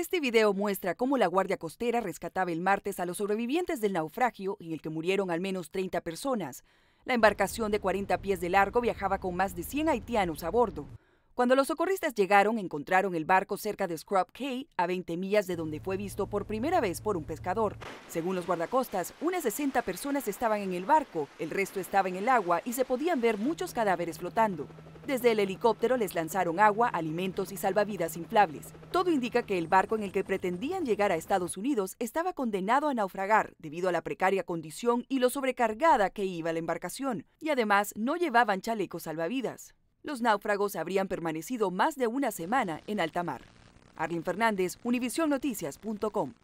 Este video muestra cómo la Guardia Costera rescataba el martes a los sobrevivientes del naufragio en el que murieron al menos 30 personas. La embarcación de 40 pies de largo viajaba con más de 100 haitianos a bordo. Cuando los socorristas llegaron, encontraron el barco cerca de Scrub Cay, a 20 millas de donde fue visto por primera vez por un pescador. Según los guardacostas, unas 60 personas estaban en el barco, el resto estaba en el agua y se podían ver muchos cadáveres flotando. Desde el helicóptero les lanzaron agua, alimentos y salvavidas inflables. Todo indica que el barco en el que pretendían llegar a Estados Unidos estaba condenado a naufragar debido a la precaria condición y lo sobrecargada que iba la embarcación, y además no llevaban chalecos salvavidas. Los náufragos habrían permanecido más de una semana en alta mar. Arlene Fernández, Univisionnoticias.com